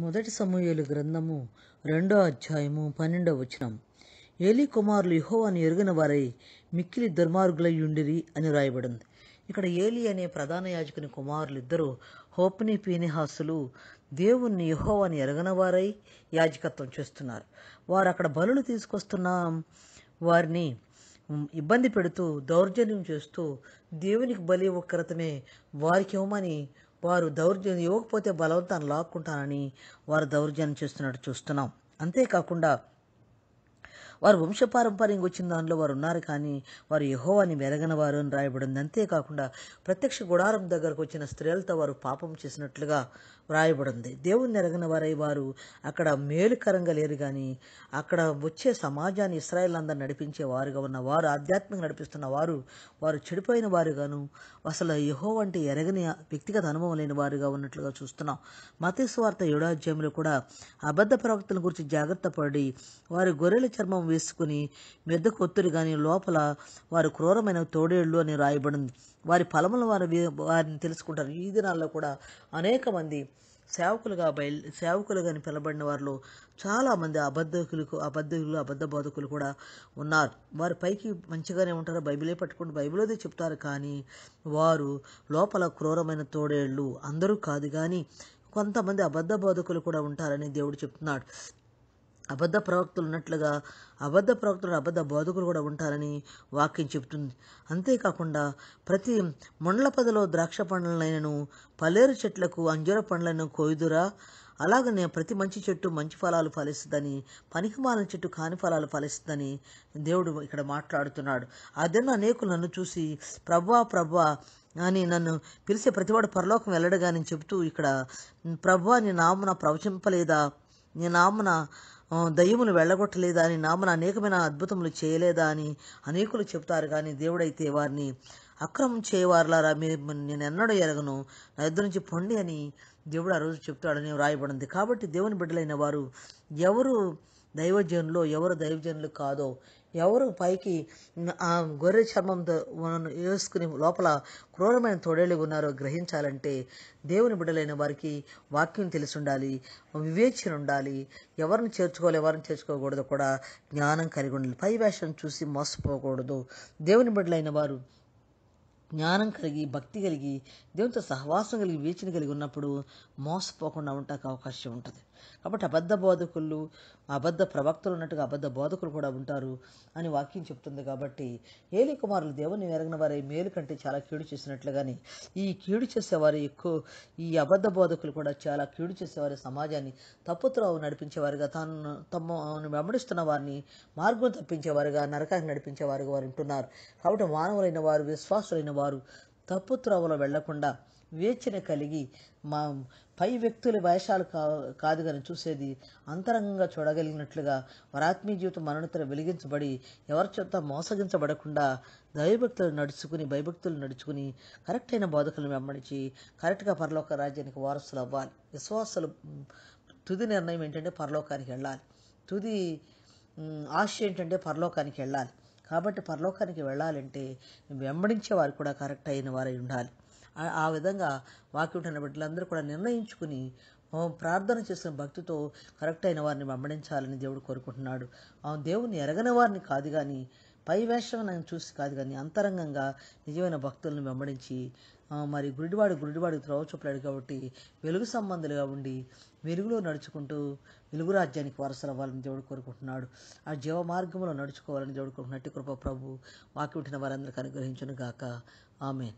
మొదటి సమూహలు గ్రంథము రెండో అధ్యాయము పన్నెండో వచనం ఏలీ కుమారులు యహోవాను ఎరుగిన వారై మిక్కిలి దుర్మార్గులై ఉండిరి అని రాయబడింది ఇక్కడ ఏలి అనే ప్రధాన యాజకుని కుమారులు కుమారులిద్దరూ హోప్ని పీనిహాసులు దేవుణ్ణి యహోవాని ఎరగన వారై యాజకత్వం చేస్తున్నారు వారు అక్కడ బలులు తీసుకొస్తున్న వారిని ఇబ్బంది పెడుతూ దౌర్జన్యం చేస్తూ దేవునికి బలి ఒక్కరతమే వారికి ఇవ్వమని వారు దౌర్జన్యం ఇవ్వకపోతే బలవంతాన్ని లాక్కుంటానని వారు దౌర్జన్యం చేస్తున్నట్టు చూస్తున్నాం అంతేకాకుండా వారు పారంపర్యంగా వచ్చిన దానిలో వారు ఉన్నారు కానీ వారు యహోవాని వెరగనవారు అని రాయబడింది అంతేకాకుండా ప్రత్యక్ష గుడారం దగ్గరకు వచ్చిన స్త్రీలతో వారు పాపం చేసినట్లుగా వ్రాయబడింది దేవుని ఎరగిన వారై వారు అక్కడ మేలుకరంగా లేరు కానీ అక్కడ వచ్చే సమాజాన్ని ఇస్రాయల్ అందరు నడిపించే వారుగా ఉన్న వారు ఆధ్యాత్మిక నడిపిస్తున్న వారు వారు చెడిపోయిన వారుగాను అసలు యహో వంటి ఎరగని వ్యక్తిగత అనుభవం లేని వారుగా ఉన్నట్లుగా చూస్తున్నాం మతేశ్వార్త యుడాధ్యాయంలో కూడా అబద్ధ ప్రవక్తల గురించి జాగ్రత్త పడి వారి గొర్రెల చర్మం వేసుకుని మెద్ద కొత్తురు కానీ లోపల వారు క్రూరమైన తోడేళ్ళు అని రాయబడింది వారి ఫలములు వారు వారిని తెలుసుకుంటారు ఈ దినాల్లో కూడా అనేక మంది సేవకులుగా సేవకులు కానీ పిలబడిన వారిలో చాలామంది అబద్ధకులకు అబద్ధకులు అబద్ధ బోధకులు కూడా ఉన్నారు వారు పైకి మంచిగానే ఉంటారు బైబిలే పట్టుకుంటూ బైబిలోదే చెప్తారు కానీ వారు లోపల క్రూరమైన తోడేళ్ళు అందరూ కాదు కానీ కొంతమంది అబద్ధ బోధకులు కూడా ఉంటారని దేవుడు చెప్తున్నాడు అబద్ధ ప్రవక్తలు ఉన్నట్లుగా అబద్ధ ప్రవక్తలు అబద్ధ బోధకులు కూడా ఉంటారని వాక్యం చెబుతుంది అంతేకాకుండా ప్రతి మండల పదలో ద్రాక్ష పండ్లనైనను పలేరు చెట్లకు అంజూర పండ్లను కోయుదురా అలాగనే ప్రతి మంచి చెట్టు మంచి ఫలాలు ఫలిస్తుందని పనికిమాలిన చెట్టు కాని ఫలాలు ఫలిస్తుందని దేవుడు ఇక్కడ మాట్లాడుతున్నాడు అదే అనేకులు నన్ను చూసి ప్రభా ప్రభా అని నన్ను పిలిచే ప్రతివాడు పరలోకం వెళ్ళడగా కానీ చెబుతూ ఇక్కడ ప్రభ్వా నీ నామున ప్రవచింపలేదా నీ నామన దయ్యమును వెళ్ళగొట్టలేదా అని నామన అనేకమైన అద్భుతములు చేయలేదా అని అనేకులు చెప్తారు కానీ దేవుడైతే వారిని అక్రమం చేయవారులారా మీరు నేను ఎన్నడూ ఎరగను నా ఇద్దరు నుంచి పొండి అని దేవుడు ఆ రోజు చెప్తాడని వ్రాయబడింది కాబట్టి దేవుని బిడ్డలైన వారు ఎవరు దైవజనులో ఎవరు దైవజనులు కాదో ఎవరు పైకి ఆ గొర్రె చర్మంతో మనను వేసుకుని లోపల క్రూరమైన తోడేళ్ళు ఉన్నారో గ్రహించాలంటే దేవుని బిడ్డలైన వారికి వాక్యం తెలిసి ఉండాలి వివేచన ఉండాలి ఎవరిని చేర్చుకోవాలి ఎవరిని చేర్చుకోకూడదు కూడా జ్ఞానం కలిగి ఉండాలి పై వేషం చూసి మోసపోకూడదు దేవుని బిడ్డలైన వారు జ్ఞానం కలిగి భక్తి కలిగి దేవునితో సహవాసం కలిగి వివేచన కలిగి ఉన్నప్పుడు మోసపోకుండా ఉంటాక అవకాశం ఉంటుంది కాబట్టి అబద్ధ బోధకులు అబద్ధ ప్రవక్తలు ఉన్నట్టుగా అబద్ధ బోధకులు కూడా ఉంటారు అని వాక్యం చెప్తుంది కాబట్టి ఏలి కుమారులు దేవుని ఎరగిన వారి మేలు కంటే చాలా కీడు కానీ ఈ కీడు చేసేవారు ఎక్కువ ఈ అబద్ధ బోధకులు కూడా చాలా కీడు చేసేవారు సమాజాన్ని తప్పుత్రవ నడిపించేవారుగా తను తమను వెంబడిస్తున్న వారిని మార్గం తప్పించేవారుగా నరకాన్ని నడిపించేవారుగా వారు ఉంటున్నారు కాబట్టి మానవులైన వారు విశ్వాసులైన వారు తప్పుత్రవలో వెళ్లకుండా వివేచన కలిగి మా పై వ్యక్తుల వేషాలు కాదు కానీ చూసేది అంతరంగంగా చూడగలిగినట్లుగా వరాత్మీ జీవితం మరణితర వెలిగించబడి ఎవరి చేత మోసగించబడకుండా దైవభక్తులు నడుచుకుని భయభక్తులు నడుచుకుని కరెక్ట్ అయిన బోధకులను వెంబడించి కరెక్ట్గా పరలోక రాజ్యానికి వారసులు అవ్వాలి విశ్వాసాలు తుది నిర్ణయం ఏంటంటే పరలోకానికి వెళ్ళాలి తుది ఆశ ఏంటంటే పరలోకానికి వెళ్ళాలి కాబట్టి పరలోకానికి వెళ్ళాలంటే వెంబడించే వారు కూడా కరెక్ట్ అయిన వారై ఉండాలి ఆ విధంగా వాక్యం ఉంటున్న బిడ్డలందరూ కూడా నిర్ణయించుకుని ప్రార్థన చేసిన భక్తితో కరెక్ట్ అయిన వారిని వెంబడించాలని దేవుడు కోరుకుంటున్నాడు ఆ దేవుని ఎరగని వారిని కాదు కానీ పై పైవేషం చూసి కాదు కానీ అంతరంగంగా నిజమైన భక్తులను వెంబడించి మరి గుడివాడు గురుడివాడు త్రోవ చూపడాడు కాబట్టి వెలుగు సంబంధులుగా ఉండి వెలుగులో నడుచుకుంటూ వెలుగు రాజ్యానికి వారసులు అవ్వాలని దేవుడు కోరుకుంటున్నాడు ఆ జీవ మార్గంలో నడుచుకోవాలని దేవుడు కోరుకుంటున్నట్టు కృప ప్రభు వాకి ఉంటున్న వారందరికీ అనుగ్రహించను గాక ఆమె